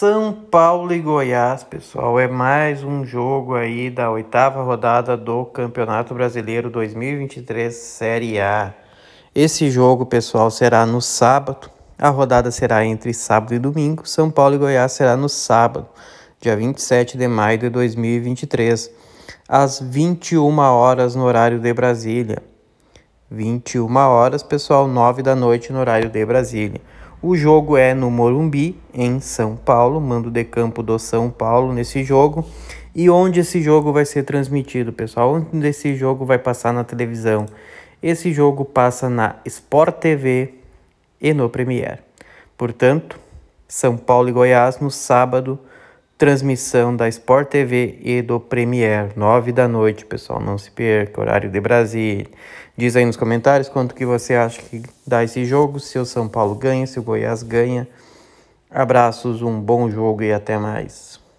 São Paulo e Goiás, pessoal, é mais um jogo aí da oitava rodada do Campeonato Brasileiro 2023 Série A. Esse jogo, pessoal, será no sábado. A rodada será entre sábado e domingo. São Paulo e Goiás será no sábado, dia 27 de maio de 2023, às 21 horas no horário de Brasília. 21 horas, pessoal, 9 da noite no horário de Brasília. O jogo é no Morumbi, em São Paulo, mando de campo do São Paulo nesse jogo. E onde esse jogo vai ser transmitido, pessoal? Onde esse jogo vai passar na televisão? Esse jogo passa na Sport TV e no Premier. Portanto, São Paulo e Goiás no sábado, transmissão da Sport TV e do Premier, nove da noite, pessoal, não se perca, horário de Brasília. Diz aí nos comentários quanto que você acha que dá esse jogo, se o São Paulo ganha, se o Goiás ganha. Abraços, um bom jogo e até mais.